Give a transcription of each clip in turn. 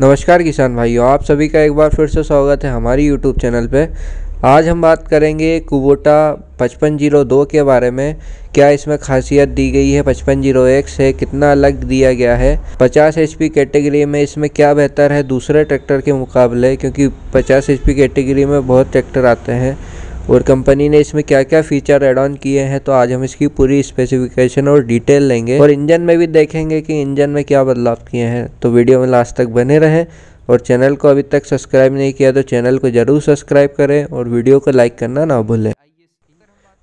नमस्कार किसान भाइयों आप सभी का एक बार फिर से स्वागत है हमारी यूट्यूब चैनल पे आज हम बात करेंगे कुबोटा पचपन जीरो दो के बारे में क्या इसमें खासियत दी गई है पचपन जीरो एक से कितना अलग दिया गया है पचास एच कैटेगरी में इसमें क्या बेहतर है दूसरे ट्रैक्टर के मुकाबले क्योंकि पचास एच कैटेगरी में बहुत ट्रैक्टर आते हैं और कंपनी ने इसमें क्या क्या फीचर एड ऑन किए हैं तो आज हम इसकी पूरी स्पेसिफिकेशन और डिटेल लेंगे और इंजन में भी देखेंगे कि इंजन में क्या बदलाव किए हैं तो वीडियो में लास्ट तक बने रहें और चैनल को अभी तक सब्सक्राइब नहीं किया तो चैनल को ज़रूर सब्सक्राइब करें और वीडियो को लाइक करना ना भूलें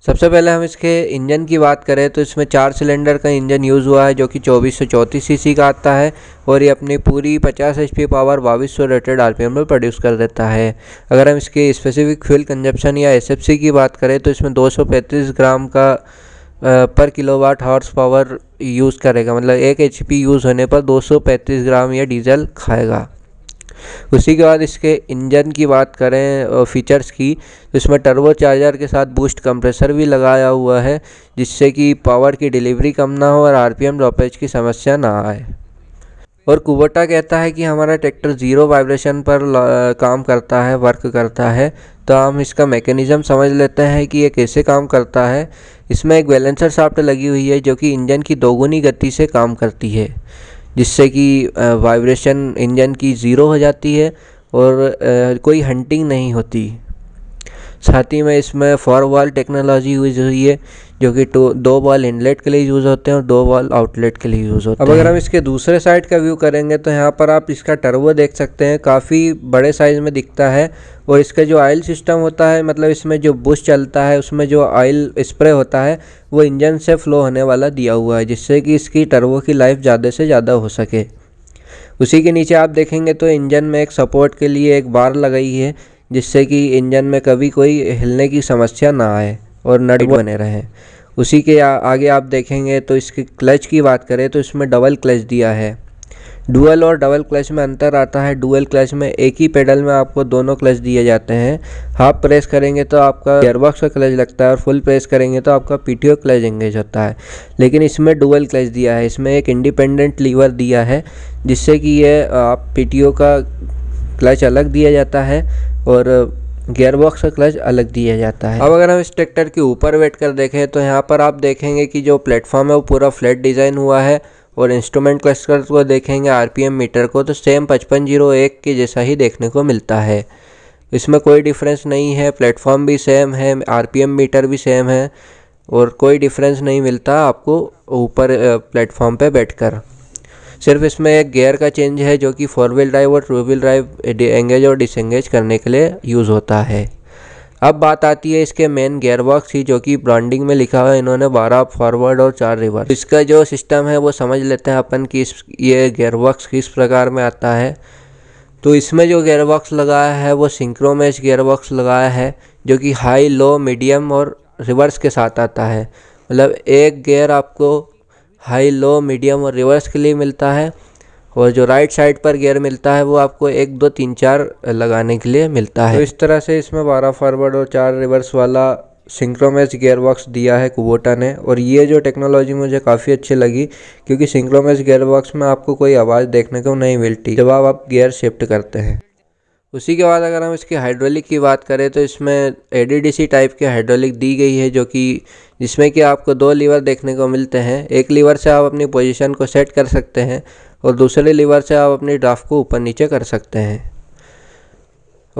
सबसे पहले हम इसके इंजन की बात करें तो इसमें चार सिलेंडर का इंजन यूज़ हुआ है जो कि चौबीस सौ चौंतीस सी का आता है और ये अपनी पूरी 50 एच पावर बाईस सौ रेटेड आर में प्रोड्यूस कर देता है अगर हम इसके स्पेसिफिक फ्यूल कंजप्शन या एस की बात करें तो इसमें 235 ग्राम का पर किलोवाट हॉर्स पावर यूज़ करेगा मतलब एक एच यूज़ होने पर दो ग्राम यह डीजल खाएगा उसी के बाद इसके इंजन की बात करें फीचर्स की तो इसमें टर्बो चार्जर के साथ बूस्ट कंप्रेसर भी लगाया हुआ है जिससे कि पावर की डिलीवरी कम ना हो और आरपीएम ड्रॉपेज की समस्या ना आए और कुबटा कहता है कि हमारा ट्रैक्टर ज़ीरो वाइब्रेशन पर काम करता है वर्क करता है तो हम इसका मैकेनिज़्म समझ लेते हैं कि ये कैसे काम करता है इसमें एक बैलेंसर साफ्ट लगी हुई है जो कि इंजन की दोगुनी गति से काम करती है जिससे कि वाइब्रेशन इंजन की ज़ीरो हो जाती है और कोई हंटिंग नहीं होती साथ ही में इसमें फॉर वॉल टेक्नोलॉजी यूज़ हुई है जो कि टू दो बॉल इनलेट के लिए यूज़ होते हैं और दो बॉल आउटलेट के लिए यूज़ होते हैं अब अगर हम इसके दूसरे साइड का व्यू करेंगे तो यहाँ पर आप इसका टर्बो देख सकते हैं काफ़ी बड़े साइज़ में दिखता है और इसका जो ऑयल सिस्टम होता है मतलब इसमें जो बुश चलता है उसमें जो ऑयल स्प्रे होता है वो इंजन से फ्लो होने वाला दिया हुआ है जिससे कि इसकी टर्बो की लाइफ ज़्यादा से ज़्यादा हो सके उसी के नीचे आप देखेंगे तो इंजन में एक सपोर्ट के लिए एक बार लगाई है जिससे कि इंजन में कभी कोई हिलने की समस्या ना आए और नट बने रहे उसी के आगे आप देखेंगे तो इसके क्लच की बात करें तो इसमें डबल क्लच दिया है डुअल और डबल क्लच में अंतर आता है डुअल क्लच में एक ही पेडल में आपको दोनों क्लच दिए जाते हैं हाफ प्रेस करेंगे तो आपका एयरबॉक्स का क्लच लगता है और फुल प्रेस करेंगे तो आपका पीटीओ क्लच एंगेज होता है लेकिन इसमें डुअल क्लच दिया है इसमें एक इंडिपेंडेंट लीवर दिया है जिससे कि ये आप पी का क्लच अलग दिया जाता है और गेयरबॉक्स का क्लच अलग दिया जाता है अब अगर हम इस ट्रैक्टर के ऊपर बैठ कर देखें तो यहाँ पर आप देखेंगे कि जो प्लेटफॉर्म है वो पूरा फ्लैट डिज़ाइन हुआ है और इंस्ट्रूमेंट क्लस्टर को देखेंगे आरपीएम मीटर को तो सेम पचपन जीरो एक के जैसा ही देखने को मिलता है इसमें कोई डिफरेंस नहीं है प्लेटफॉर्म भी सेम है आर मीटर भी सेम है और कोई डिफरेंस नहीं मिलता आपको ऊपर प्लेटफॉर्म पे बैठकर सिर्फ इसमें एक गेयर का चेंज है जो कि फोर व्हील ड्राइव और टू व्हील ड्राइव एंगेज और डिसंगेज करने के लिए यूज़ होता है अब बात आती है इसके मेन गेयर बॉक्स की जो कि ब्रांडिंग में लिखा हुआ है इन्होंने बारह फॉरवर्ड और चार रिवर्स इसका जो सिस्टम है वो समझ लेते हैं अपन कि इस ये गेयर बॉक्स किस प्रकार में आता है तो इसमें जो गेयर बॉक्स लगाया है वो सिंक्रोमेज गेयर बॉक्स लगाया है जो कि हाई लो मीडियम और रिवर्स के साथ आता है मतलब एक गेयर आपको हाई लो मीडियम और रिवर्स के लिए मिलता है और जो राइट साइड पर गेयर मिलता है वो आपको एक दो तीन चार लगाने के लिए मिलता है तो इस तरह से इसमें बारह फॉरवर्ड और चार रिवर्स वाला सिंक्रोमेस गेयरबॉक्स दिया है कुबोटा ने और ये जो टेक्नोलॉजी मुझे काफ़ी अच्छी लगी क्योंकि सिंक्रोमेस गेयरबॉक्स में आपको कोई आवाज़ देखने को नहीं मिलती जब आप, आप गियर शिफ्ट करते हैं उसी के बाद अगर हम इसकी हाइड्रोलिक की बात करें तो इसमें एडीडीसी टाइप के हाइड्रोलिक दी गई है जो कि जिसमें कि आपको दो लीवर देखने को मिलते हैं एक लीवर से आप अपनी पोजीशन को सेट कर सकते हैं और दूसरे लीवर से आप अपनी ड्राफ्ट को ऊपर नीचे कर सकते हैं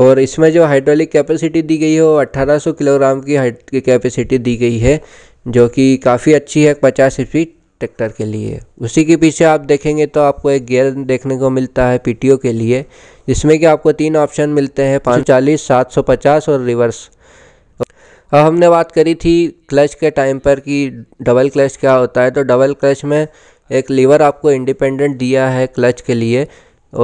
और इसमें जो हाइड्रोलिक कैपेसिटी दी गई है वो अट्ठारह किलोग्राम की कैपेसिटी दी गई है जो कि काफ़ी अच्छी है पचास फीट ट्रैक्टर के लिए उसी के पीछे आप देखेंगे तो आपको एक गियर देखने को मिलता है पीटीओ के लिए जिसमें कि आपको तीन ऑप्शन मिलते हैं पाँच चालीस सात सौ पचास और रिवर्स अब हमने बात करी थी क्लच के टाइम पर कि डबल क्लच क्या होता है तो डबल क्लच में एक लीवर आपको इंडिपेंडेंट दिया है क्लच के लिए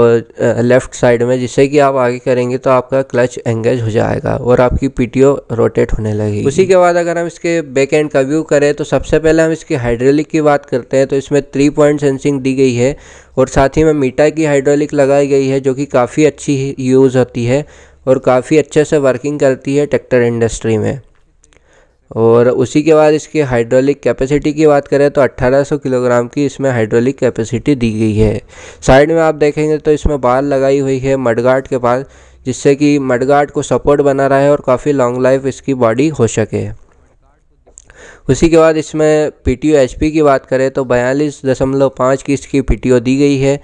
और लेफ़्ट साइड में जिससे कि आप आगे करेंगे तो आपका क्लच एंगेज हो जाएगा और आपकी पीटीओ रोटेट होने लगेगी उसी के बाद अगर हम इसके बैक एंड का व्यू करें तो सबसे पहले हम इसकी हाइड्रोलिक की बात करते हैं तो इसमें थ्री पॉइंट सेंसिंग दी गई है और साथ ही में मीटा की हाइड्रोलिक लगाई गई है जो कि काफ़ी अच्छी यूज़ होती है और काफ़ी अच्छे से वर्किंग करती है ट्रैक्टर इंडस्ट्री में और उसी के बाद इसकी हाइड्रोलिक कैपेसिटी की बात करें तो 1800 किलोग्राम की इसमें हाइड्रोलिक कैपेसिटी दी गई है साइड में आप देखेंगे तो इसमें बाल लगाई हुई है मडगार्ड के पास जिससे कि मडगार्ड को सपोर्ट बना रहा है और काफ़ी लॉन्ग लाइफ इसकी बॉडी हो सके उसी के बाद इसमें पी टी की बात करें तो बयालीस दशमलव पाँच की इसकी पी दी गई है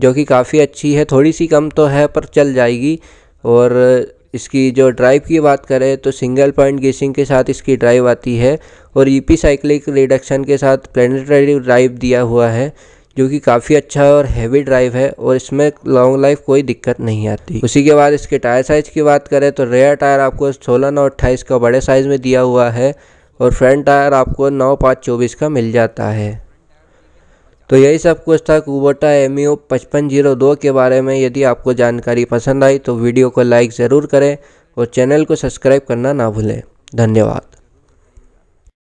जो कि काफ़ी अच्छी है थोड़ी सी कम तो है पर चल जाएगी और इसकी जो ड्राइव की बात करें तो सिंगल पॉइंट गेसिंग के साथ इसकी ड्राइव आती है और ईपी साइक्लिक रिडक्शन के साथ प्लेनेटरी ड्राइव दिया हुआ है जो कि काफ़ी अच्छा और हैवी ड्राइव है और इसमें लॉन्ग लाइफ कोई दिक्कत नहीं आती उसी के बाद इसके टायर साइज़ की बात करें तो रेयर टायर आपको सोलह नौ अट्ठाईस का बड़े साइज़ में दिया हुआ है और फ्रंट टायर आपको नौ पाँच चौबीस का मिल जाता है तो यही सब कुछ था कुबोटा एम यू e पचपन जीरो दो के बारे में यदि आपको जानकारी पसंद आई तो वीडियो को लाइक ज़रूर करें और चैनल को सब्सक्राइब करना ना भूलें धन्यवाद